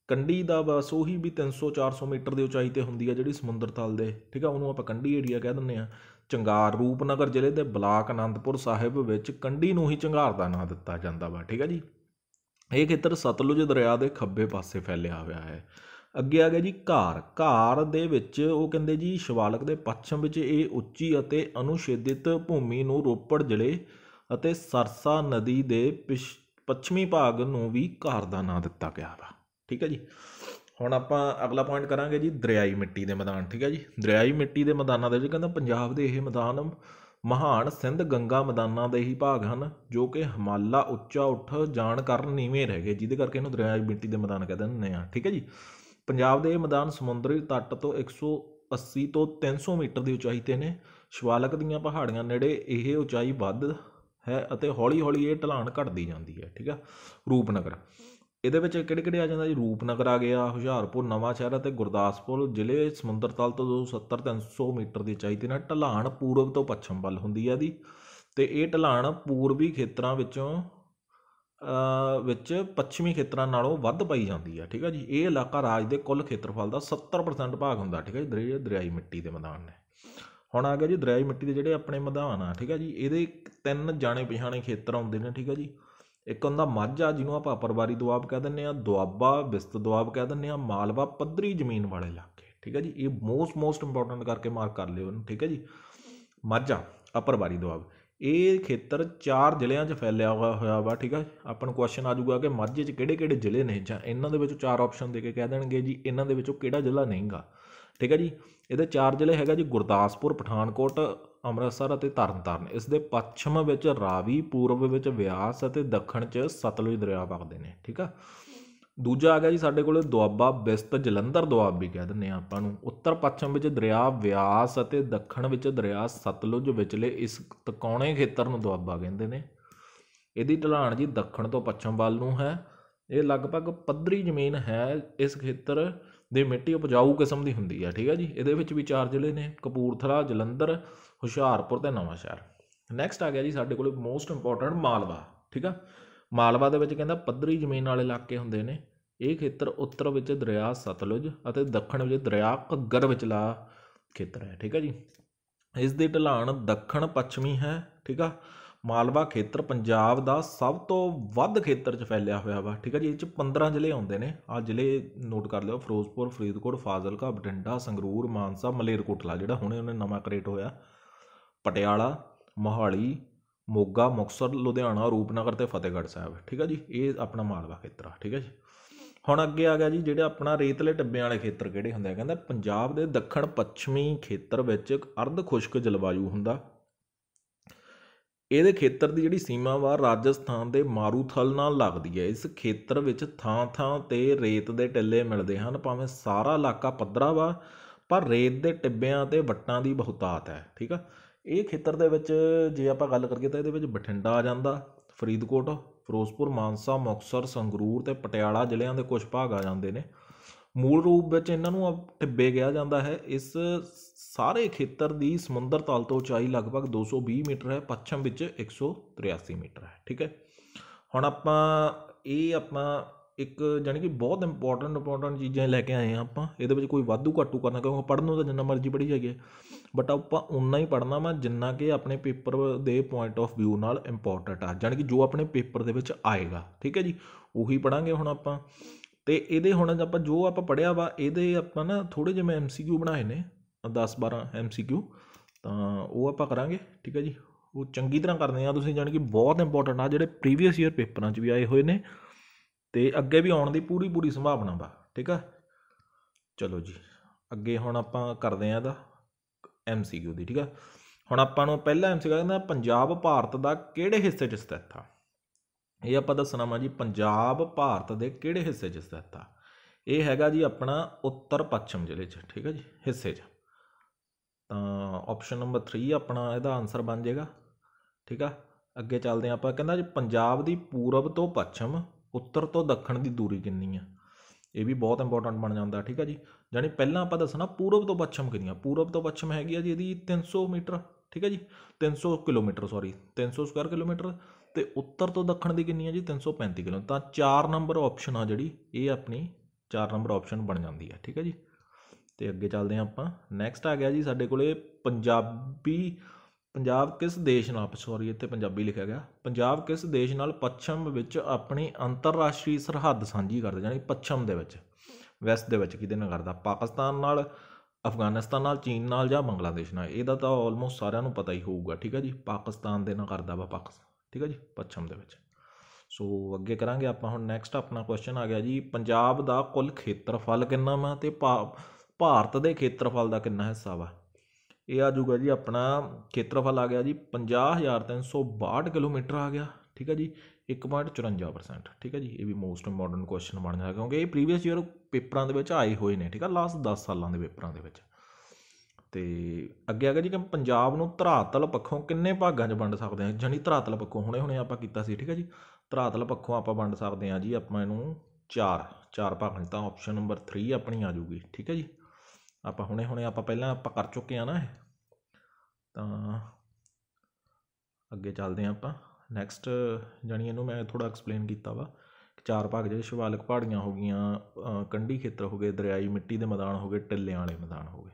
ਕੰਡੀ ਦਾ ਬਸ ਉਹੀ ਵੀ 300 400 ਮੀਟਰ ਦੀ ਉਚਾਈ ਤੇ ਹੁੰਦੀ ਆ ਜਿਹੜੀ ਸਮੁੰਦਰ ਤਲ ਦੇ ਠੀਕ ਆ ਉਹਨੂੰ ਆਪਾਂ ਕੰਡੀ ਏਰੀਆ ਕਹਿ ਦਿੰਨੇ ਆ ਚੰਗਾਰ ਰੂਪਨਗਰ ਜ਼ਿਲ੍ਹੇ ਦੇ ਬਲਾਕ ਅਨੰਦਪੁਰ ਸਾਹਿਬ ਵਿੱਚ ਕੰਡੀ ਨੂੰ ਹੀ ਚੰਗਾਰ ਦਾ ਨਾਮ ਦਿੱਤਾ ਜਾਂਦਾ ਵਾ ਠੀਕ ਆ ਜੀ ਇਹ ਖੇਤਰ ਸਤਲੁਜ ਦਰਿਆ ਦੇ ਖੱਬੇ ਪਾਸੇ ਫੈਲਿਆ ਹੋਇਆ ਹੈ ਅੱਗੇ ਆ ਗਿਆ ਜੀ ਘਾਰ ਘਾਰ ਦੇ ਵਿੱਚ ਉਹ ਕਹਿੰਦੇ ਜੀ ਸ਼ਿਵਾਲਕ ਦੇ ਪੱਛਮ ਵਿੱਚ ਇਹ ਉੱਚੀ ਅਤੇ ਅਨੁਸ਼ੇਧਿਤ ਭੂਮੀ ਨੂੰ ਰੋਪੜ ਜ਼ਿਲ੍ਹੇ ਅਤੇ ਸਰਸਾ ਨਦੀ ਦੇ ਪੱਛਮੀ ਭਾਗ ਨੂੰ ਵੀ ਘਰ ਦਾ ਨਾਂ ਦਿੱਤਾ ਗਿਆ ਵਾ ਠੀਕ ਹੈ ਜੀ ਹੁਣ ਆਪਾਂ ਅਗਲਾ ਪੁਆਇੰਟ ਕਰਾਂਗੇ ਜੀ ਦਰਿਆਈ ਮਿੱਟੀ ਦੇ ਮੈਦਾਨ ਠੀਕ ਹੈ ਜੀ ਦਰਿਆਈ ਮਿੱਟੀ ਦੇ ਮੈਦਾਨਾਂ ਦੇ ਵਿੱਚ ਕਹਿੰਦਾ ਪੰਜਾਬ ਦੇ ਇਹ ਮੈਦਾਨ ਮਹਾਨ ਸਿੰਧ ਗੰਗਾ ਮੈਦਾਨਾਂ ਦੇ ਹੀ ਭਾਗ ਹਨ ਜੋ ਕਿ ਹਿਮਾਲਾ ਉੱਚਾ ਉੱਠ ਜਾਣ ਕਰਨ ਨੀਵੇਂ ਰਹਿ ਗਏ ਜਿਹਦੇ ਕਰਕੇ ਇਹਨੂੰ ਦਰਿਆਈ ਮਿੱਟੀ ਦੇ ਮੈਦਾਨ ਕਹਿੰਦੇ ਨੇ ਆ ਠੀਕ ਹੈ ਜੀ ਪੰਜਾਬ ਦੇ ਇਹ ਮੈਦਾਨ ਸਮੁੰਦਰੀ ਤੱਟ ਤੋਂ 180 ਤੋਂ 300 ਮੀਟਰ ਦੀ ਉਚਾਈ ਤੇ ਨੇ ਸ਼ਵਾਲਕ ਦੀਆਂ ਪਹਾੜੀਆਂ ਨੇੜੇ ਇਹ ਉਚਾਈ ਵੱਧ ਹੈ ਅਤੇ ਹੌਲੀ-ਹੌਲੀ ਇਹ ਢਲਾਨ ਘਟਦੀ ਜਾਂਦੀ ਹੈ ਠੀਕ ਆ ਰੂਪਨਗਰ ਇਹਦੇ ਵਿੱਚ ਕਿਹੜੇ-ਕਿਹੜੇ ਆ ਜਾਂਦਾ ਜੀ ਰੂਪਨਗਰ ਆ ਗਿਆ ਹੁਸ਼ਿਆਰਪੁਰ ਨਵਾਂ ਸ਼ਹਿਰ ਅਤੇ ਗੁਰਦਾਸਪੁਰ ਜ਼ਿਲ੍ਹੇ ਸਮੁੰਦਰ ਤਲ ਤੋਂ 270 300 ਮੀਟਰ ਦੀ ਚਾਈ ਤੇ ਨਾਲ ਢਲਾਨ ਪੂਰਬ ਤੋਂ ਪੱਛਮ ਵੱਲ ਹੁੰਦੀ ਆ ਦੀ ਤੇ ਇਹ ਢਲਾਨ ਪੂਰਬੀ ਖੇਤਰਾਂ ਵਿੱਚੋਂ ਵਿੱਚ ਪੱਛਮੀ ਖੇਤਰਾਂ ਨਾਲੋਂ ਵੱਧ ਪਾਈ ਜਾਂਦੀ ਹੈ ਠੀਕ ਆ ਜੀ ਇਹ ਇਲਾਕਾ ਰਾਜ ਦੇ ਕੁੱਲ ਖੇਤਰਫਲ ਦਾ 70% ਭਾਗ ਹੁੰਦਾ ਠੀਕ ਆ ਜੀ ਦਰਿਆਈ ਮਿੱਟੀ ਦੇ ਮੈਦਾਨ ਨੇ ਹੁਣ ਆ ਗਿਆ ਜੀ ਦਰਿਆਈ ਮਿੱਟੀ ਦੇ ਜਿਹੜੇ ਆਪਣੇ ਮਧਾਨ ਆ ਠੀਕ ਆ ਜੀ ਇਹਦੇ ਤਿੰਨ ਜਾਣੇ ਪਛਾਣੇ ਖੇਤਰ ਆਉਂਦੇ ਨੇ ਠੀਕ ਆ ਜੀ ਇੱਕ ਹੁੰਦਾ ਮਾਝਾ ਜਿਹਨੂੰ ਆਪਾਂ ਪਰਵਾਰੀ ਦੁਆਬ ਕਹਿ ਦਿੰਦੇ ਆ ਦੁਆਬਾ ਵਿਸਤ ਦੁਆਬ ਕਹਿ ਦਿੰਦੇ ਆ ਮਾਲਵਾ ਪੱਧਰੀ ਜ਼ਮੀਨ ਵਾਲੇ ਇਲਾਕੇ ਠੀਕ ਆ ਜੀ ਇਹ ਮੋਸਟ ਮੋਸਟ ਇੰਪੋਰਟੈਂਟ ਕਰਕੇ ਮਾਰਕ ਕਰ ਲਿਓ ਇਹਨੂੰ ਠੀਕ ਆ ਜੀ ਮਾਝਾ ਅਪਰਵਾਰੀ ਦੁਆਬ ਇਹ ਖੇਤਰ ਚਾਰ ਜ਼ਿਲ੍ਹਿਆਂ 'ਚ ਫੈਲਿਆ ਹੋਇਆ ਵਾ ਠੀਕ ਆ ਆਪਾਂ ਨੂੰ ਕੁਐਸਚਨ ਆ ਜਾਊਗਾ ਕਿ ਮਾਝੇ 'ਚ ਕਿਹੜੇ-ਕਿਹੜੇ ਜ਼ਿਲ੍ਹੇ ਨੇ ਜਾਂ ਇਹਨਾਂ ਦੇ ਵਿੱਚੋਂ ਚਾਰ ਆਪਸ਼ਨ ਦੇ ਕੇ ਕਹਿ ਦੇਣਗੇ ਜੀ ਇਹਨਾਂ ਦੇ ਵਿੱਚੋਂ ਕਿਹੜਾ ਜ਼ਿਲ੍ਹਾ ਨਹੀਂਗਾ ਠੀਕ ਹੈ ਜੀ ਇਹਦੇ ਚਾਰ ਜ਼ਿਲ੍ਹੇ ਹੈਗਾ ਜੀ ਗੁਰਦਾਸਪੁਰ ਪਠਾਨਕੋਟ ਅੰਮ੍ਰਿਤਸਰ ਅਤੇ ਤਰਨਤਾਰਨ ਇਸ ਦੇ ਪੱਛਮ ਵਿੱਚ ਰਾਵੀ ਪੂਰਬ ਵਿੱਚ ਵਿਆਸ ਅਤੇ ਦੱਖਣ 'ਚ ਸਤਲੁਜ ਦਰਿਆ ਵਗਦੇ ਨੇ ਠੀਕ ਆ ਦੂਜਾ ਆ ਗਿਆ ਜੀ ਸਾਡੇ ਕੋਲ ਦੁਆਬਾ ਬਿਸਤ ਜਲੰਧਰ ਦੁਆਬ ਵੀ ਕਹਿ ਦਿੰਨੇ ਆ ਆਪਾਂ ਨੂੰ ਉੱਤਰ ਪੱਛਮ ਵਿੱਚ ਦਰਿਆ ਵਿਆਸ ਅਤੇ ਦੱਖਣ ਵਿੱਚ ਦਰਿਆ ਸਤਲੁਜ ਵਿਚਲੇ ਇਸ ਤਕੌਣੇ ਖੇਤਰ ਨੂੰ ਦੁਆਬਾ ਕਹਿੰਦੇ ਨੇ ਇਹਦੀ ਢਲਾਣ ਜੀ ਦੱਖਣ ਤੋਂ ਪੱਛਮ ਵੱਲ ਨੂੰ ਹੈ ਇਹ ਲਗਭਗ ਪੱਧਰੀ ਜ਼ਮੀਨ ਹੈ ਇਸ ਖੇਤਰ ਦੇ ਮਿੱਟੀ ਉਪਜਾਊ ਕਿਸਮ ਦੀ ਹੁੰਦੀ ਹੈ ਠੀਕ ਹੈ ਜੀ ਇਹਦੇ ਵਿੱਚ ਵੀ ਚਾਰ ਜ਼ਿਲ੍ਹੇ ਨੇ ਕਪੂਰਥਲਾ ਜਲੰਧਰ ਹੁਸ਼ਿਆਰਪੁਰ ਤੇ ਨਵਾਂਸ਼ਹਿਰ ਨੈਕਸਟ ਆ ਗਿਆ ਜੀ ਸਾਡੇ ਕੋਲੇ ਮੋਸਟ ਇੰਪੋਰਟੈਂਟ ਮਾਲਵਾ ਠੀਕ ਆ ਮਾਲਵਾ ਦੇ ਵਿੱਚ ਕਹਿੰਦਾ ਪੱਧਰੀ ਜ਼ਮੀਨ ਵਾਲੇ ਇਲਾਕੇ ਹੁੰਦੇ ਨੇ ਇਹ ਖੇਤਰ ਉੱਤਰ ਵਿੱਚ ਦਰਿਆ ਸਤਲੁਜ ਅਤੇ ਦੱਖਣ ਵਿੱਚ ਦਰਿਆ ਘੱਗਰ ਵਿਚਲਾ ਖੇਤਰ ਹੈ ਠੀਕ ਆ ਜੀ ਇਸ ਦੀ ਢਲਾਨ ਦੱਖਣ ਪੱਛਮੀ ਹੈ ਠੀਕ ਆ ਮਾਲਵਾ ਖੇਤਰ ਪੰਜਾਬ ਦਾ ਸਭ ਤੋਂ ਵੱਧ ਖੇਤਰ 'ਚ ਫੈਲਿਆ ਹੋਇਆ ਵਾ ਠੀਕ ਹੈ ਜੀ ਇਹ 'ਚ 15 ਜ਼ਿਲ੍ਹੇ ਆਉਂਦੇ ਨੇ ਆ ਜ਼ਿਲ੍ਹੇ ਨੋਟ ਕਰ ਲਿਓ ਫਿਰੋਜ਼ਪੁਰ ਫਰੀਦਕੋਟ ਫਾਜ਼ਿਲਕਾ ਬਟਿੰਡਾ ਸੰਗਰੂਰ ਮਾਨਸਾ ਮਲੇਰਕੋਟਲਾ ਜਿਹੜਾ ਹੁਣੇ ਉਹਨੇ ਨਵਾਂ ਕ੍ਰੀਏਟ ਹੋਇਆ ਪਟਿਆਲਾ ਮੋਹਾਲੀ ਮੋਗਾ ਮੁਕਸਰ ਲੁਧਿਆਣਾ ਰੂਪਨਗਰ ਤੇ ਫਤਿਹਗੜ੍ਹ ਸਾਹਿਬ ਠੀਕ ਹੈ ਜੀ ਇਹ ਆਪਣਾ ਮਾਲਵਾ ਖੇਤਰ ਆ ਠੀਕ ਹੈ ਜੀ ਹੁਣ ਅੱਗੇ ਆ ਗਿਆ ਜੀ ਜਿਹੜਾ ਆਪਣਾ ਰੇਤਲੇ ਟੱਬਿਆਂ ਵਾਲੇ ਖੇਤਰ ਕਿਹੜੇ ਹੁੰਦੇ ਆ ਕਹਿੰਦਾ ਪੰਜਾਬ ਦੇ ਦੱਖਣ ਪੱਛਮੀ ਖੇਤਰ ਵਿੱਚ ਇੱਕ ਅਰਧ ਖੁਸ਼ਕ ਜਲਵਾਯੂ ਹੁੰਦਾ ਇਹਦੇ ਖੇਤਰ ਦੀ ਜਿਹੜੀ ਸੀਮਾ ਵਾ ਰਾਜਸਥਾਨ ਦੇ ਮਾਰੂਥਲ ਨਾਲ ਲੱਗਦੀ ਹੈ ਇਸ ਖੇਤਰ ਵਿੱਚ ਥਾਂ-ਥਾਂ ਤੇ ਰੇਤ ਦੇ ਟਿੱਲੇ ਮਿਲਦੇ ਹਨ ਭਾਵੇਂ ਸਾਰਾ ਇਲਾਕਾ ਪੱਧਰਾ ਵਾ ਪਰ ਰੇਤ ਦੇ ਟਿੱਬਿਆਂ ਤੇ ਵੱਟਾਂ ਦੀ ਬਹੁਤਾਤ ਹੈ ਠੀਕ ਆ ਇਹ ਖੇਤਰ ਦੇ ਵਿੱਚ ਜੇ ਆਪਾਂ ਗੱਲ ਕਰੀਏ ਤਾਂ ਇਹਦੇ ਵਿੱਚ ਬਠਿੰਡਾ ਆ ਜਾਂਦਾ ਫਰੀਦਕੋਟ ਫਿਰੋਜ਼ਪੁਰ ਮਾਨਸਾ ਮੁਕਸਰ ਸੰਗਰੂਰ ਤੇ ਪਟਿਆਲਾ ਜ਼ਿਲ੍ਹਿਆਂ ਦੇ ਕੁਝ ਭਾਗ ਆ ਜਾਂਦੇ ਨੇ ਮੂਲ ਰੂਪ ਵਿੱਚ ਇਹਨਾਂ ਨੂੰ ਟਿੱਬੇ ਕਿਹਾ ਜਾਂਦਾ ਹੈ ਇਸ ਸਾਰੇ ਖੇਤਰ ਦੀ ਸਮੁੰਦਰ ਤਲ ਤੋਂ ਉਚਾਈ ਲਗਭਗ 220 ਮੀਟਰ ਹੈ ਪੱਛਮ ਵਿੱਚ 183 ਮੀਟਰ ਹੈ ਠੀਕ ਹੈ ਹੁਣ ਆਪਾਂ ਇਹ ਆਪਾਂ ਇੱਕ ਜਾਨੀ ਕਿ ਬਹੁਤ ਇੰਪੋਰਟੈਂਟ ਇੰਪੋਰਟੈਂਟ ਚੀਜ਼ਾਂ ਲੈ ਕੇ ਆਏ ਆ ਆਪਾਂ ਇਹਦੇ ਵਿੱਚ ਕੋਈ ਵਾਧੂ ਘਾਟੂ ਕਰਨਾ ਕਿਉਂਕਿ ਪੜਨ ਨੂੰ ਤਾਂ ਜਿੰਨਾ ਮਰਜ਼ੀ ਪੜੀ ਜਾਈਏ ਬਟ ਆਪਾਂ ਉਨਾ ਹੀ ਪੜਨਾ ਵਾ ਜਿੰਨਾ ਕਿ ਆਪਣੇ ਪੇਪਰ ਦੇ ਪੁਆਇੰਟ ਆਫ 뷰 ਨਾਲ ਇੰਪੋਰਟੈਂਟ ਆ ਜਾਨੀ ਕਿ ਜੋ ਆਪਣੇ ਪੇਪਰ ਦੇ ਵਿੱਚ ਆਏਗਾ ਠੀਕ ਹੈ ਜੀ ਉਹੀ ਪੜਾਂਗੇ ਹੁਣ ਆਪਾਂ ਤੇ ਇਹਦੇ ਹੁਣ ਆਪਾਂ ਜੋ ਆਪਾਂ ਪੜਿਆ ਵਾ ਇਹਦੇ ਆਪਾਂ ਨਾ ਥੋੜੇ ਜਿਹਾ ਮੈਂ ਐਮਸੀਕਿਊ ਬਣਾਏ ਨੇ 10 12 ਐਮਸੀਕਿਊ ਤਾਂ ਉਹ ਆਪਾਂ ਕਰਾਂਗੇ ਠੀਕ ਹੈ ਜੀ ਉਹ ਚੰਗੀ ਤਰ੍ਹਾਂ ਕਰਦੇ ਆ ਤੁਸੀਂ ਜਾਣ ਕਿ ਬਹੁਤ ਇੰਪੋਰਟੈਂਟ ਆ ਜਿਹੜੇ ਪ੍ਰੀਵੀਅਸ ਈਅਰ ਪੇਪਰਾਂ 'ਚ ਵੀ ਆਏ ਹੋਏ ਨੇ ਤੇ ਅੱਗੇ ਵੀ ਆਉਣ ਦੀ ਪੂਰੀ ਪੂਰੀ ਸੰਭਾਵਨਾ ਵਾ ਠੀਕ ਆ ਚਲੋ ਜੀ ਅੱਗੇ ਹੁਣ ਆਪਾਂ ਕਰਦੇ ਆ ਇਹਦਾ ਐਮਸੀਕਿਊ ਦੀ ਠੀਕ ਆ ਹੁਣ ਆਪਾਂ ਨੂੰ ਪਹਿਲਾ ਐਮਸੀਕਿਊ ਕਹਿੰਦਾ ਪੰਜਾਬ ਭਾਰਤ ਦਾ ਕਿਹੜੇ ਹਿੱਸੇ 'ਚ ਸਥਿਤ ਆ ਇਹ ਆਪਾਂ ਦੱਸਣਾ ਮਾ ਜੀ ਪੰਜਾਬ ਭਾਰਤ ਦੇ ਕਿਹੜੇ ਹਿੱਸੇ 'ਚ ਸਥਿਤ ਆ ਇਹ ਹੈਗਾ ਜੀ ਆਪਣਾ ਉੱਤਰ ਪੱਛਮ ਜ਼ਿਲ੍ਹੇ 'ਚ ਠੀਕ ਹੈ ਜੀ ਹਿੱਸੇ 'ਚ ਤਾਂ ਆਪਸ਼ਨ ਨੰਬਰ 3 ਆਪਣਾ ਇਹਦਾ ਆਨਸਰ ਬਣ ਜਾਏਗਾ ਠੀਕ ਆ ਅੱਗੇ ਚੱਲਦੇ ਆਪਾਂ ਕਹਿੰਦਾ ਜੀ ਪੰਜਾਬ ਦੀ ਪੂਰਬ ਤੋਂ ਪੱਛਮ ਉੱਤਰ ਤੋਂ ਦੱਖਣ ਦੀ ਦੂਰੀ ਕਿੰਨੀ ਆ ਇਹ ਵੀ ਬਹੁਤ ਇੰਪੋਰਟੈਂਟ ਬਣ ਜਾਂਦਾ ਠੀਕ ਆ ਜੀ ਜਾਨੀ ਪਹਿਲਾਂ ਆਪਾਂ ਦੱਸਣਾ ਪੂਰਬ ਤੋਂ ਪੱਛਮ ਕਿੰਨੀ ਆ ਪੂਰਬ ਤੋਂ ਪੱਛਮ ਹੈਗੀ ਆ ਜੀ ਇਹਦੀ 300 ਮੀਟਰ ਠੀਕ ਆ ਜੀ 300 ਕਿਲੋਮੀਟਰ ਸੌਰੀ 300 ਸਕੁਅਰ ਕਿਲੋਮੀਟਰ ਤੇ ਉੱਤਰ ਤੋਂ ਦੱਖਣ ਦੀ ਕਿੰਨੀ ਹੈ ਜੀ 335 ਕਿਲੋ ਤਾਂ 4 ਨੰਬਰ ਆਪਸ਼ਨ ਆ ਜਿਹੜੀ ਇਹ ਆਪਣੀ 4 ਨੰਬਰ ਆਪਸ਼ਨ ਬਣ ਜਾਂਦੀ ਹੈ ਠੀਕ ਹੈ ਜੀ ਤੇ ਅੱਗੇ ਚੱਲਦੇ ਹਾਂ ਆਪਾਂ ਨੈਕਸਟ ਆ ਗਿਆ ਜੀ ਸਾਡੇ ਕੋਲੇ ਪੰਜਾਬੀ ਪੰਜਾਬ ਕਿਸ ਦੇਸ਼ ਨਾਲ ਸੌਰੀ ਇੱਥੇ ਪੰਜਾਬੀ ਲਿਖਿਆ ਗਿਆ ਪੰਜਾਬ ਕਿਸ ਦੇਸ਼ ਨਾਲ ਪੱਛਮ ਵਿੱਚ ਆਪਣੀ ਅੰਤਰਰਾਸ਼ਟਰੀ ਸਰਹੱਦ ਸਾਂਝੀ ਕਰਦਾ ਯਾਨੀ ਪੱਛਮ ਦੇ ਵਿੱਚ ਵੈਸਟ ਦੇ ਵਿੱਚ ਕਿਹਦੇ ਨਾਲ ਕਰਦਾ ਪਾਕਿਸਤਾਨ ਨਾਲ ਅਫਗਾਨਿਸਤਾਨ ਨਾਲ ਚੀਨ ਨਾਲ ਜਾਂ ਬੰਗਲਾਦੇਸ਼ ਨਾਲ ਇਹਦਾ ਤਾਂ ਆਲਮੋਸਟ ਸਾਰਿਆਂ ਨੂੰ ਪਤਾ ਹੀ ਹੋਊਗਾ ਠੀਕ ਹੈ ਜੀ ਪਾਕਿਸਤਾਨ ਦੇ ਨਾਲ ਕਰਦਾ ਵਾ ਪਾਕਿਸਤਾਨ ਠੀਕ ਹੈ ਜੀ ਪੱਛਮ ਦੇ ਵਿੱਚ ਸੋ ਅੱਗੇ ਕਰਾਂਗੇ ਆਪਾਂ ਹੁਣ ਨੈਕਸਟ ਆਪਣਾ ਕੁਐਸਚਨ ਆ ਗਿਆ ਜੀ ਪੰਜਾਬ ਦਾ ਕੁੱਲ ਖੇਤਰਫਲ ਕਿੰਨਾ ਵਾ ਤੇ ਭਾਰਤ ਦੇ ਖੇਤਰਫਲ ਦਾ ਕਿੰਨਾ ਹਿੱਸਾ ਵਾ ਇਹ ਆ ਜੂਗਾ ਜੀ ਆਪਣਾ ਖੇਤਰਫਲ ਆ ਗਿਆ ਜੀ 50362 ਕਿਲੋਮੀਟਰ ਆ ਗਿਆ ਠੀਕ ਹੈ ਜੀ 1.54% ਠੀਕ ਹੈ ਜੀ ਇਹ ਵੀ ਮੋਸਟ ਮਾਡਰਨ ਕੁਐਸਚਨ ਬਣ ਜਾਏਗਾ ਕਿਉਂਕਿ ਇਹ ਪ੍ਰੀਵੀਅਸ ਈਅਰ ਪੇਪਰਾਂ ਦੇ ਵਿੱਚ ਆਏ ਹੋਏ ਨੇ ਠੀਕ ਹੈ ਲਾਸਟ 10 ਸਾਲਾਂ ਦੇ ਪੇਪਰਾਂ ਦੇ ਵਿੱਚ ਤੇ ਅੱਗੇ ਆ ਗਿਆ ਜੀ ਕਿ ਪੰਜਾਬ ਨੂੰ ਧਰਾਤਲ ਪੱਖੋਂ ਕਿੰਨੇ ਭਾਗਾਂ 'ਚ ਵੰਡ ਸਕਦੇ ਆ ਜਾਨੀ ਧਰਾਤਲ ਪੱਖੋਂ ਹੁਣੇ ਹੁਣੇ ਆਪਾਂ ਕੀਤਾ ਸੀ ਠੀਕ ਹੈ ਜੀ ਧਰਾਤਲ ਪੱਖੋਂ ਆਪਾਂ ਵੰਡ ਸਕਦੇ ਆ ਜੀ ਆਪਾਂ ਇਹਨੂੰ ਚਾਰ ਚਾਰ ਭਾਗਾਂ 'ਚ ਤਾਂ ਆਪਸ਼ਨ ਨੰਬਰ 3 ਆਪਣੀ ਆ ਜੂਗੀ ਠੀਕ ਹੈ ਜੀ ਆਪਾਂ ਹੁਣੇ ਹੁਣੇ ਆਪਾਂ ਪਹਿਲਾਂ ਆਪਾਂ ਕਰ ਚੁੱਕੇ ਆ ਨਾ ਇਹ ਤਾਂ ਅੱਗੇ ਚੱਲਦੇ ਆ ਆਪਾਂ ਨੈਕਸਟ ਜਾਨੀ ਇਹਨੂੰ ਮੈਂ ਥੋੜਾ ਐਕਸਪਲੇਨ ਕੀਤਾ ਵਾ ਚਾਰ ਭਾਗ ਜਿਹੜੇ ਸ਼ਿਵਾਲਿਕ ਪਹਾੜੀਆਂ ਹੋ ਗਈਆਂ ਕੰਢੀ ਖੇਤਰ ਹੋ ਗਏ ਦਰਿਆਈ ਮਿੱਟੀ ਦੇ ਮੈਦਾਨ ਹੋ ਗਏ ਟਿੱਲਿਆਂ ਵਾਲੇ ਮੈਦਾਨ ਹੋ ਗਏ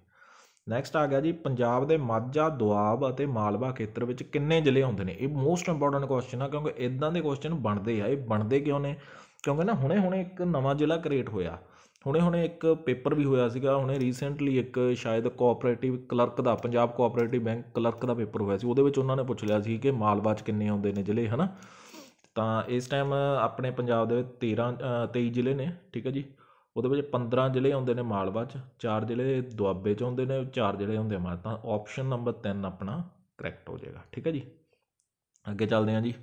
ਨੈਕਸਟ ਆ ਗਿਆ ਜੀ ਪੰਜਾਬ ਦੇ ਮਾਝਾ ਦੁਆਬ ਅਤੇ ਮਾਲਵਾ ਖੇਤਰ ਵਿੱਚ ਕਿੰਨੇ ਜ਼ਿਲ੍ਹੇ ਹੁੰਦੇ ਨੇ ਇਹ ਮੋਸਟ ਇੰਪੋਰਟੈਂਟ ਕੁਐਸਚਨ ਆ ਕਿਉਂਕਿ ਇਦਾਂ ਦੇ ਕੁਐਸਚਨ ਬਣਦੇ ਆ ਇਹ ਬਣਦੇ ਕਿਉਂ ਨੇ ਕਿਉਂਕਿ ਨਾ ਹੁਣੇ-ਹੁਣੇ ਇੱਕ ਨਵਾਂ ਜ਼ਿਲ੍ਹਾ ਕ੍ਰੀਏਟ ਹੋਇਆ ਹੁਣੇ-ਹੁਣੇ ਇੱਕ ਪੇਪਰ ਵੀ ਹੋਇਆ ਸੀਗਾ ਹੁਣੇ ਰੀਸੈਂਟਲੀ ਇੱਕ ਸ਼ਾਇਦ ਕੋਆਪਰੇਟਿਵ ਕਲਰਕ ਦਾ ਪੰਜਾਬ ਕੋਆਪਰੇਟਿਵ ਬੈਂਕ ਕਲਰਕ ਦਾ ਪੇਪਰ ਹੋਇਆ ਸੀ ਉਹਦੇ ਵਿੱਚ ਉਹਨਾਂ ਨੇ ਪੁੱਛ ਲਿਆ ਸੀ ਕਿ ਮਾਲਵਾ 'ਚ ਕਿੰਨੇ ਆਉਂਦੇ ਨੇ ਜ਼ਿਲ੍ਹੇ ਹਨਾ ਤਾਂ ਇਸ ਟਾਈਮ ਆਪਣੇ ਪੰਜਾਬ ਦੇ 13 23 ਜ਼ਿਲ੍ਹੇ ਨੇ ਠੀਕ ਹੈ ਜੀ ਉਹਦੇ ਵਿੱਚ 15 ਜ਼ਿਲ੍ਹੇ ਆਉਂਦੇ ਨੇ ਮਾਲਵਾ 'ਚ ਚਾਰ ਜ਼ਿਲ੍ਹੇ ਦੁਆਬੇ 'ਚ ਆਉਂਦੇ ਨੇ ਚਾਰ ਜ਼ਿਲ੍ਹੇ ਆਉਂਦੇ ਆ ਤਾਂ ਆਪਸ਼ਨ ਨੰਬਰ 3 ਆਪਣਾ ਕਰੈਕਟ ਹੋ ਜਾਏਗਾ ਠੀਕ ਹੈ ਜੀ ਅੱਗੇ ਚੱਲਦੇ ਹਾਂ ਜੀ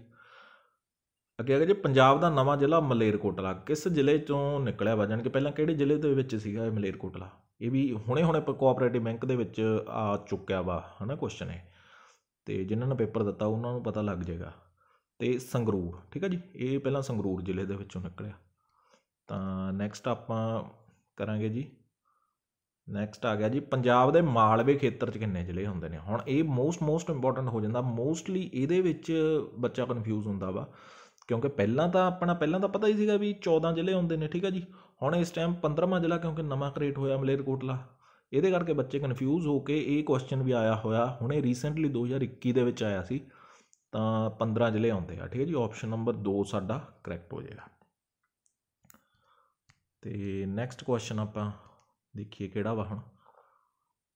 ਅੱਗੇ ਅੱਗੇ ਜੀ ਪੰਜਾਬ ਦਾ ਨਵਾਂ ਜ਼ਿਲ੍ਹਾ ਮਲੇਰਕੋਟਲਾ ਕਿਸ ਜ਼ਿਲ੍ਹੇ ਚੋਂ ਨਿਕਲਿਆ ਵਾ ਕਿ ਪਹਿਲਾਂ ਕਿਹੜੇ ਜ਼ਿਲ੍ਹੇ ਦੇ ਵਿੱਚ ਸੀਗਾ ਇਹ ਮਲੇਰਕੋਟਲਾ ਇਹ ਵੀ ਹੁਣੇ-ਹੁਣੇ ਕੋਆਪਰੇਟਿਵ ਬੈਂਕ ਦੇ ਵਿੱਚ ਆ ਚੁੱਕਿਆ ਵਾ ਹਨਾ ਕੁਐਸਚਨ ਹੈ ਤੇ ਜਿਨ੍ਹਾਂ ਨੇ ਪੇਪਰ ਦਿੱਤਾ ਉਹਨਾਂ ਨੂੰ ਪਤਾ ਲੱਗ ਜਾਏਗਾ ਤੇ ਸੰਗਰੂਰ ਠੀਕ ਹੈ ਜੀ ਇਹ ਪਹਿਲਾਂ ਸੰਗਰੂਰ ਜ਼ਿਲ੍ਹੇ ਦੇ ਵਿੱਚੋਂ ਨਿਕਲਿਆ ਤਾਂ ਨੈਕਸਟ ਆਪਾਂ ਕਰਾਂਗੇ ਜੀ ਨੈਕਸਟ ਆ ਗਿਆ ਜੀ ਪੰਜਾਬ ਦੇ ਮਾਲਵੇ ਖੇਤਰ 'ਚ ਕਿੰਨੇ ਜ਼ਿਲ੍ਹੇ ਹੁੰਦੇ ਨੇ ਹੁਣ ਇਹ ਮੋਸਟ ਮੋਸਟ ਇੰਪੋਰਟੈਂਟ ਹੋ ਜਾਂਦਾ ਮੋਸਟਲੀ ਇਹਦੇ ਵਿੱਚ ਬੱਚਾ ਕਨਫਿਊਜ਼ ਹੁੰਦਾ ਵਾ ਕਿਉਂਕਿ ਪਹਿਲਾਂ ਤਾਂ ਆਪਣਾ ਪਹਿਲਾਂ ਤਾਂ ਪਤਾ ਹੀ ਸੀਗਾ ਵੀ 14 ਜ਼ਿਲ੍ਹੇ ਹੁੰਦੇ ਨੇ ਠੀਕ ਆ ਜੀ ਹੁਣ ਇਸ ਟਾਈਮ 15ਵਾਂ ਜ਼ਿਲ੍ਹਾ ਕਿਉਂਕਿ ਨਵਾਂ ਕ੍ਰੀਏਟ ਹੋਇਆ ਮਲੇਰਕੋਟਲਾ ਇਹਦੇ ਕਰਕੇ ਬੱਚੇ ਕਨਫਿਊਜ਼ ਹੋ ਕੇ ਇਹ ਕੁਐਸਚਨ ਵੀ ਆਇਆ ਹੋਇਆ ਹੁਣੇ ਰੀਸੈਂਟਲੀ 2021 ਦੇ ਵਿੱਚ ਆਇਆ ਸੀ ਤਾਂ 15 ਜ਼ਿਲ੍ਹੇ ਆਉਂਦੇ ਆ ਠੀਕ ਹੈ ਜੀ ਆਪਸ਼ਨ ਨੰਬਰ 2 ਸਾਡਾ ਕਰੈਕਟ ਹੋ ਜਾਏਗਾ ਤੇ ਨੈਕਸਟ ਕੁਐਸਚਨ ਆਪਾਂ ਦੇਖੀਏ ਕਿਹੜਾ ਵਾ ਹੁਣ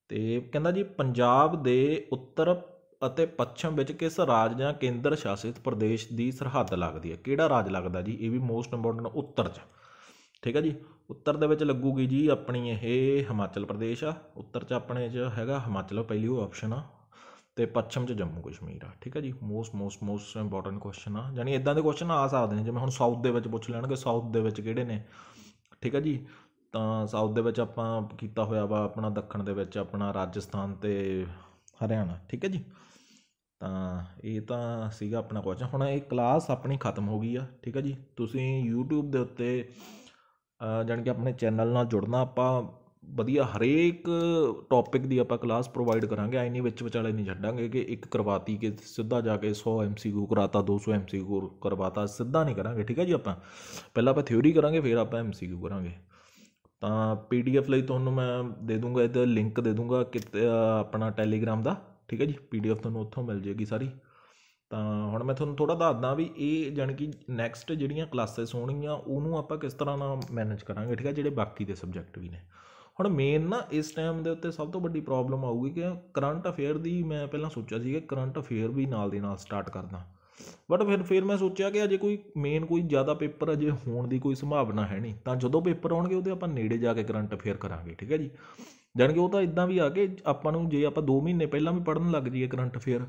ਤੇ ਕਹਿੰਦਾ ਜੀ ਪੰਜਾਬ ਦੇ ਉੱਤਰ ਅਤੇ ਪੱਛਮ ਵਿੱਚ ਕਿਸ ਰਾਜ ਜਾਂ ਕੇਂਦਰ ਸ਼ਾਸਿਤ ਪ੍ਰਦੇਸ਼ ਦੀ ਸਰਹੱਦ ਲੱਗਦੀ ਹੈ ਕਿਹੜਾ ਰਾਜ ਲੱਗਦਾ ਜੀ ਇਹ ਵੀ ਮੋਸਟ ਇੰਪੋਰਟੈਂਟ ਉੱਤਰ 'ਚ ਠੀਕ ਹੈ ਜੀ ਉੱਤਰ ਦੇ ਵਿੱਚ ਲੱਗੂਗੀ ਜੀ ਆਪਣੀ ਇਹ ਹਿਮਾਚਲ ਪ੍ਰਦੇਸ਼ ਆ ਉੱਤਰ 'ਚ ਆਪਣੇ 'ਚ ਹੈਗਾ ਹਿਮਾਚਲ ਪਹਿਲੀ ਉਹ ਆਪਸ਼ਨ ਆ ਤੇ ਪੱਛਮ 'ਚ ਜੰਮੂ ਕਸ਼ਮੀਰ ਆ ਠੀਕ ਹੈ ਜੀ most most most important question ਆ ਯਾਨੀ ਇਦਾਂ ਦੇ ਕੁਐਸਚਨ ਆ ਸਕਦੇ ਨੇ ਜਿਵੇਂ ਹੁਣ ਸਾਊਥ ਦੇ ਵਿੱਚ ਪੁੱਛ ਲੈਣਗੇ ਸਾਊਥ ਦੇ ਵਿੱਚ ਕਿਹੜੇ ਨੇ ਠੀਕ ਹੈ ਜੀ ਤਾਂ ਸਾਊਥ ਦੇ ਵਿੱਚ ਆਪਾਂ ਕੀਤਾ ਹੋਇਆ ਵਾ ਆਪਣਾ ਦੱਖਣ ਦੇ ਵਿੱਚ ਆਪਣਾ ਰਾਜਸਥਾਨ ਤੇ ਹਰਿਆਣਾ ਠੀਕ ਹੈ ਜੀ ਤਾਂ ਇਹ ਤਾਂ ਸੀਗਾ ਆਪਣਾ ਕੁਐਸਚਨ ਹੁਣ ਇਹ ਕਲਾਸ ਆਪਣੀ ਖਤਮ ਹੋ ਗਈ ਆ ਠੀਕ ਹੈ ਜੀ ਤੁਸੀਂ YouTube ਦੇ ਉੱਤੇ ਜਾਨ ਆਪਣੇ ਚੈਨਲ ਨਾਲ ਜੁੜਨਾ ਆਪਾਂ ਵਧੀਆ ਹਰੇਕ ਟੌਪਿਕ ਦੀ ਆਪਾਂ ਕਲਾਸ ਪ੍ਰੋਵਾਈਡ ਕਰਾਂਗੇ ਐਨੀ ਵਿੱਚ ਵਿਚਾਲੇ ਨਹੀਂ ਛੱਡਾਂਗੇ ਕਿ ਇੱਕ ਕਰਵਾਤੀ ਕਿ ਸਿੱਧਾ ਜਾ ਕੇ 100 ਐਮਸੀਕਿਊ ਕਰਾਤਾ 200 ਐਮਸੀਕਿਊ ਕਰਵਾਤਾ ਸਿੱਧਾ ਨਹੀਂ ਕਰਾਂਗੇ ਠੀਕ ਹੈ ਜੀ ਆਪਾਂ ਪਹਿਲਾਂ ਆਪਾਂ ਥਿਉਰੀ ਕਰਾਂਗੇ ਫਿਰ ਆਪਾਂ ਐਮਸੀਕਿਊ ਕਰਾਂਗੇ ਤਾਂ ਪੀਡੀਐਫ ਲਈ ਤੁਹਾਨੂੰ ਮੈਂ ਦੇ ਦੂੰਗਾ ਇਹਦਾ ਲਿੰਕ ਦੇ ਦੂੰਗਾ ਆਪਣਾ ਟੈਲੀਗ੍ਰਾਮ ਦਾ ਠੀਕ ਹੈ ਜੀ ਪੀਡੀਐਫ ਤੁਹਾਨੂੰ ਉੱਥੋਂ ਮਿਲ ਜੇਗੀ ਸਾਰੀ ਤਾਂ ਹੁਣ ਮੈਂ ਤੁਹਾਨੂੰ ਥੋੜਾ ਦੱਸਦਾ ਵੀ ਇਹ ਜਾਨ ਕਿ ਨੈਕਸਟ ਜਿਹੜੀਆਂ ਕਲਾਸਸ ਹੋਣਗੀਆਂ ਉਹਨੂੰ ਆਪਾਂ ਕਿਸ ਤਰ੍ਹਾਂ ਨਾਲ ਮੈਨੇਜ ਕਰਾਂਗੇ ਠੀਕ ਹੈ ਜਿਹੜੇ ਬਾਕੀ ਦੇ ਸਬਜੈਕਟ ਵੀ ਨੇ ਹੁਣ ਮੇਨ ਨਾ ਇਸ ਟਾਈਮ ਦੇ ਉੱਤੇ ਸਭ ਤੋਂ ਵੱਡੀ ਪ੍ਰੋਬਲਮ ਆਊਗੀ ਕਿ ਕਰੰਟ ਅਫੇਅਰ ਦੀ ਮੈਂ ਪਹਿਲਾਂ ਸੋਚਿਆ ਸੀ ਕਿ ਕਰੰਟ ਅਫੇਅਰ ਵੀ ਨਾਲ ਦੇ ਨਾਲ ਸਟਾਰਟ ਕਰਦਾ ਬਟ ਫਿਰ ਫਿਰ ਮੈਂ ਸੋਚਿਆ ਕਿ ਅਜੇ ਕੋਈ ਮੇਨ ਕੋਈ ਜ਼ਿਆਦਾ ਪੇਪਰ ਅਜੇ ਹੋਣ ਦੀ ਕੋਈ ਸੰਭਾਵਨਾ ਹੈ ਨਹੀਂ ਤਾਂ ਜਦੋਂ ਪੇਪਰ ਆਉਣਗੇ ਉਹਦੇ ਆਪਾਂ ਨੇੜੇ ਜਾ ਕੇ ਕਰੰਟ ਅਫੇਅਰ ਕਰਾਂਗੇ ਠੀਕ ਹੈ ਜੀ ਜਾਨ ਕਿ ਉਹ ਤਾਂ ਇਦਾਂ ਵੀ ਆ ਕੇ ਆਪਾਂ ਨੂੰ ਜੇ ਆਪਾਂ 2 ਮਹੀਨੇ ਪਹਿਲਾਂ ਵੀ ਪੜਨ ਲੱਗ ਜਾਈਏ ਕਰੰਟ ਅਫੇਅਰ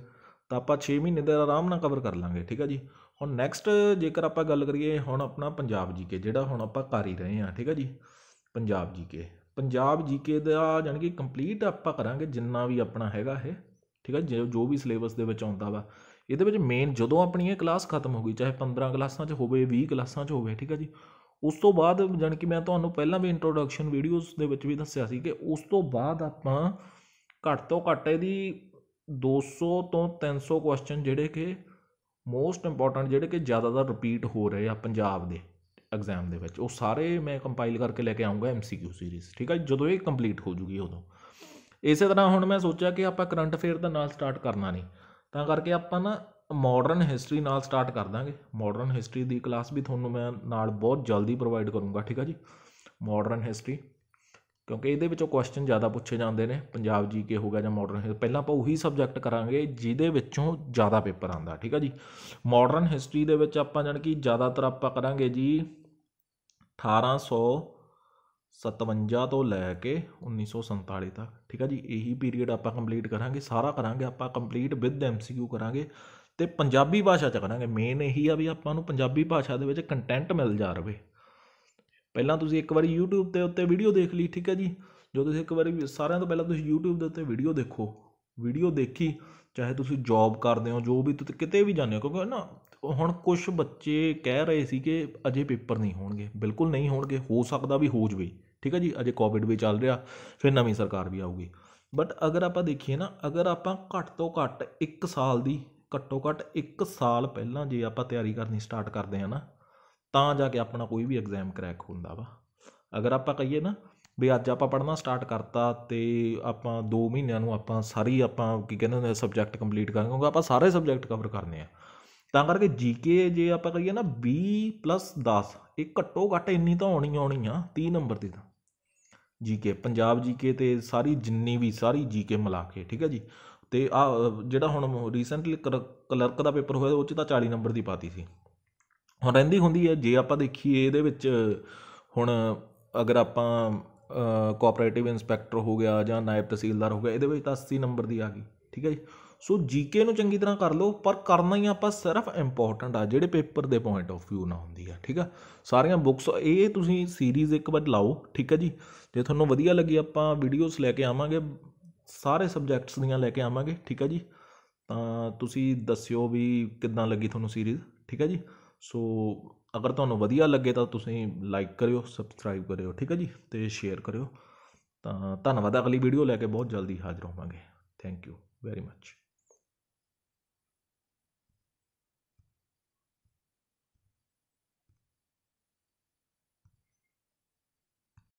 ਤਾਂ ਆਪਾਂ 6 ਮਹੀਨੇ ਦਾ ਆਰਾਮ ਨਾਲ ਕਵਰ ਕਰ ਲਾਂਗੇ ਠੀਕ ਹੈ ਜੀ ਹੁਣ ਨੈਕਸਟ ਜੇਕਰ ਆਪਾਂ ਗੱਲ ਕਰੀਏ ਹੁਣ ਆਪਣਾ ਪੰਜਾਬ ਜੀਕੇ ਜਿਹੜਾ ਹੁਣ ਆਪਾਂ ਕਰ ਹੀ ਰਹੇ ਹਾਂ ਠੀਕ ਹੈ ਜੀ ਪੰਜਾਬ ਜੀਕੇ ਪੰਜਾਬ ਜੀਕੇ ਦਾ ਜਾਨਕਿ ਕੰਪਲੀਟ ਆਪਾਂ ਕਰਾਂਗੇ ਜਿੰਨਾ ਵੀ ਆਪਣਾ ਹੈਗਾ ਇਹ ਠੀਕ ਹੈ ਜੋ ਵੀ ਸਿਲੇਬਸ ਦੇ ਵਿੱਚ ਆਉਂਦਾ ਵਾ ਇਹਦੇ ਵਿੱਚ ਮੇਨ ਜਦੋਂ ਆਪਣੀ ਇਹ ਕਲਾਸ ਖਤਮ ਹੋ ਗਈ ਚਾਹੇ 15 ਕਲਾਸਾਂ 'ਚ ਹੋਵੇ 20 ਕਲਾਸਾਂ 'ਚ ਹੋਵੇ ਠੀਕ ਹੈ ਜੀ ਉਸ ਤੋਂ ਬਾਅਦ ਜਾਨ ਕਿ ਮੈਂ ਤੁਹਾਨੂੰ ਪਹਿਲਾਂ ਵੀ ਇੰਟਰੋਡਕਸ਼ਨ ਵੀਡੀਓਜ਼ ਦੇ ਵਿੱਚ ਵੀ ਦੱਸਿਆ ਸੀ ਕਿ ਉਸ ਤੋਂ ਬਾਅਦ ਆਪਾਂ ਘੱਟ ਤੋਂ ਘੱਟ ਇਹਦੀ 200 ਤੋਂ 300 ਕੁਐਸਚਨ ਜਿਹੜੇ ਕਿ ਮੋਸਟ ਇੰਪੋਰਟੈਂਟ ਜਿਹੜੇ ਕਿ ਜ਼ਿਆਦਾਤਰ ਰਿਪੀਟ ਹੋ ਰਹੇ ਆ ਪੰਜਾਬ ਦੇ ਐਗਜ਼ਾਮ ਦੇ ਵਿੱਚ ਉਹ ਸਾਰੇ ਮੈਂ ਕੰਪਾਈਲ ਕਰਕੇ ਲੈ ਕੇ ਆਉਂਗਾ ਐਮਸੀਕਿਊ ਸੀਰੀਜ਼ ਠੀਕ ਹੈ ਜਦੋਂ ਇਹ ਕੰਪਲੀਟ ਹੋ ਜੂਗੀ ਉਦੋਂ ਇਸੇ ਤਰ੍ਹਾਂ ਹੁਣ ਮੈਂ ਸੋਚਿਆ ਕਿ ਆਪਾਂ ਕਰੰਟ ਅਫੇਅਰ ਦਾ ਨਾਲ ਸਟਾਰਟ ਕਰਨਾ ਨਹੀਂ ਤਾਂ ਕਰਕੇ ਆਪਾਂ ਨਾ ਮਾਡਰਨ ਹਿਸਟਰੀ ਨਾਲ ਸਟਾਰਟ ਕਰ ਦਾਂਗੇ ਮਾਡਰਨ ਹਿਸਟਰੀ ਦੀ ਕਲਾਸ ਵੀ ਤੁਹਾਨੂੰ ਮੈਂ ਨਾਲ ਬਹੁਤ ਜਲਦੀ ਪ੍ਰੋਵਾਈਡ ਕਰੂੰਗਾ ਠੀਕ ਹੈ ਜੀ ਮਾਡਰਨ ਹਿਸਟਰੀ ਕਿਉਂਕਿ ਇਹਦੇ ਵਿੱਚੋਂ ਕੁਐਸਚਨ ਜ਼ਿਆਦਾ ਪੁੱਛੇ ਜਾਂਦੇ ਨੇ ਪੰਜਾਬ ਜੀਕੇ ਹੋ ਗਿਆ ਜਾਂ ਮਾਡਰਨ ਪਹਿਲਾਂ ਆਪਾਂ ਉਹੀ ਸਬਜੈਕਟ ਕਰਾਂਗੇ ਜਿਹਦੇ ਵਿੱਚੋਂ ਜ਼ਿਆਦਾ ਪੇਪਰ ਆਂਦਾ ਠੀਕ ਹੈ ਜੀ ਮਾਡਰਨ ਹਿਸਟਰੀ ਦੇ ਵਿੱਚ ਆਪਾਂ ਜਾਨਕੀ ਜ਼ਿਆਦਾਤਰ ਆਪਾਂ ਕਰਾਂਗੇ ਜੀ 1857 ਤੋਂ ਲੈ ਕੇ 1947 ਤੱਕ ਠੀਕ ਆ ਜੀ ਇਹੀ ਪੀਰੀਅਡ ਆਪਾਂ ਕੰਪਲੀਟ ਕਰਾਂਗੇ ਸਾਰਾ ਕਰਾਂਗੇ ਆਪਾਂ ਕੰਪਲੀਟ ਵਿਦ ਐਮਸੀਕਿਊ ਕਰਾਂਗੇ ਤੇ ਪੰਜਾਬੀ ਭਾਸ਼ਾ ਚ ਕਰਾਂਗੇ ਮੇਨ ਇਹੀ ਆ ਵੀ ਆਪਾਂ ਨੂੰ ਪੰਜਾਬੀ ਭਾਸ਼ਾ ਦੇ ਵਿੱਚ ਕੰਟੈਂਟ ਮਿਲ ਜਾ ਰਵੇ ਪਹਿਲਾਂ ਤੁਸੀਂ ਇੱਕ ਵਾਰੀ YouTube ਤੇ ਉੱਤੇ ਵੀਡੀਓ ਦੇਖ ਲਈ ਠੀਕ ਹੈ ਜੀ ਜੋ ਤੁਸੀਂ ਇੱਕ ਵਾਰੀ ਸਾਰਿਆਂ ਤੋਂ ਪਹਿਲਾਂ ਤੁਸੀਂ YouTube ਦੇ ਉੱਤੇ ਵੀਡੀਓ ਦੇਖੋ ਵੀਡੀਓ ਦੇਖੀ ਚਾਹੇ ਤੁਸੀਂ ਜੌਬ ਕਰਦੇ ਹੋ ਜੋ ਵੀ ਤੁਸੀਂ ਕਿਤੇ ਵੀ ਜਾਂਦੇ ਹੋ ਕਿਉਂਕਿ ਨਾ ਹੁਣ ਕੁਝ ਬੱਚੇ ਕਹਿ ਰਹੇ ਸੀ ਕਿ ਅਜੇ ਪੇਪਰ ਨਹੀਂ ਹੋਣਗੇ ਬਿਲਕੁਲ ਨਹੀਂ ਹੋਣਗੇ ਹੋ ਸਕਦਾ ਵੀ ਹੋ ਜਵੇ ਠੀਕ ਹੈ ਜੀ ਅਜੇ ਕੋਵਿਡ ਵੀ ਚੱਲ ਰਿਹਾ ਫਿਰ ਨਵੀਂ ਸਰਕਾਰ ਵੀ ਆਊਗੀ ਬਟ ਅਗਰ ਆਪਾਂ ਦੇਖੀਏ ਨਾ ਅਗਰ ਆਪਾਂ ਘੱਟ ਤੋਂ ਘੱਟ 1 ਸਾਲ ਦੀ ਘੱਟੋ ਘੱਟ 1 ਸਾਲ ਪਹਿਲਾਂ ਜੇ ਆਪਾਂ ਤਿਆਰੀ ਕਰਨੀ ਸਟਾਰਟ ਕਰਦੇ ਆ ਨਾ ਤਾਂ ਜਾ ਕੇ ਆਪਣਾ ਕੋਈ ਵੀ ਐਗਜ਼ਾਮ ਕਰੈਕ ਹੁੰਦਾ ਵਾ ਅਗਰ ਆਪਾਂ ਕਹੀਏ ਨਾ ਵੀ ਅੱਜ ਆਪਾਂ ਪੜ੍ਹਨਾ ਸਟਾਰਟ ਕਰਤਾ ਤੇ ਆਪਾਂ 2 ਮਹੀਨਿਆਂ ਨੂੰ ਆਪਾਂ ਸਾਰੀ ਆਪਾਂ ਕੀ ਕਹਿੰਦੇ ਹੁੰਦੇ ਸਬਜੈਕਟ ਕੰਪਲੀਟ ਕਰਾਂਗੇ ਕਿਉਂਕਿ ਆਪਾਂ ਸਾਰੇ ਸਬਜੈਕਟ ਕਵਰ ਕਰਨੇ ਆ ਤਾਂ ਕਰਕੇ ਜੀਕੇ ਜੇ ਆਪਾਂ ਕਹੀਏ ਨਾ B+10 ਇਹ ਘੱਟੋ ਘੱਟ ਇੰਨੀ ਤਾਂ ਆਉਣੀ ਆਉਣੀ ਆ 30 ਨੰਬਰ ਦੀ ਤਾਂ ਜੀਕੇ ਪੰਜਾਬ ਜੀਕੇ ਤੇ ਸਾਰੀ ਜਿੰਨੀ ਵੀ ਸਾਰੀ ਜੀਕੇ ਮਿਲਾ ਕੇ ਠੀਕ ਹੈ ਜੀ ਤੇ ਆ ਜਿਹੜਾ ਹੁਣ ਰੀਸੈਂਟਲੀ ਕਲਰਕ ਦਾ ਪੇਪਰ ਹੋਇਆ ਉਹ ਚ ਤਾਂ 40 ਨੰਬਰ ਦੀ ਪਾਤੀ ਸੀ ਹੁਣ ਰਹਿੰਦੀ ਹੁੰਦੀ ਹੈ ਜੇ ਆਪਾਂ ਦੇਖੀਏ ਇਹਦੇ ਵਿੱਚ ਹੁਣ ਅਗਰ ਆਪਾਂ ਕੋਆਪਰੇਟਿਵ ਇਨਸਪੈਕਟਰ ਹੋ ਗਿਆ ਜਾਂ ਨਾਇਬ ਤਹਿਸੀਲਦਾਰ ਹੋ ਗਿਆ ਇਹਦੇ ਵਿੱਚ ਤਾਂ 80 ਨੰਬਰ ਦੀ ਆ ਗਈ ਠੀਕ ਹੈ ਜੀ ਸੋ ਜੀਕੇ ਨੂੰ ਚੰਗੀ ਤਰ੍ਹਾਂ ਕਰ ਲਓ ਪਰ ਕਰਨਾ ਹੀ ਆਪਾਂ ਸਿਰਫ ਇੰਪੋਰਟੈਂਟ ਆ ਜਿਹੜੇ ਪੇਪਰ ਦੇ ਪੁਆਇੰਟ ਆਫ View ਨਾ ਹੁੰਦੀ ਆ ਠੀਕ ਆ ਸਾਰੀਆਂ ਬੁੱਕਸ ਇਹ ਤੁਸੀਂ ਸੀਰੀਜ਼ ਇੱਕ ਵਾਰ ਲਾਓ ਠੀਕ ਆ ਜੀ ਜੇ ਤੁਹਾਨੂੰ ਵਧੀਆ ਲੱਗੀ ਆਪਾਂ ਵੀਡੀਓਸ ਲੈ ਕੇ ਆਵਾਂਗੇ ਸਾਰੇ ਸਬਜੈਕਟਸ ਦੀਆਂ ਲੈ ਕੇ ਆਵਾਂਗੇ ਠੀਕ ਆ ਜੀ ਤਾਂ ਤੁਸੀਂ ਦੱਸਿਓ ਵੀ ਕਿੱਦਾਂ ਲੱਗੀ ਤੁਹਾਨੂੰ ਸੀਰੀਜ਼ ਠੀਕ ਆ ਜੀ ਸੋ ਅਗਰ ਤੁਹਾਨੂੰ ਵਧੀਆ ਲੱਗੇ ਤਾਂ ਤੁਸੀਂ ਲਾਈਕ ਕਰਿਓ ਸਬਸਕ੍ਰਾਈਬ ਕਰਿਓ ਠੀਕ ਹੈ ਜੀ ਤੇ ਸ਼ੇਅਰ ਕਰਿਓ ਤਾਂ ਧੰਨਵਾਦ ਅਗਲੀ ਵੀਡੀਓ ਲੈ ਕੇ ਬਹੁਤ ਜਲਦੀ ਹਾਜ਼ਰ ਹੋਵਾਂਗੇ ਥੈਂਕ ਯੂ ਵੈਰੀ ਮੱਚ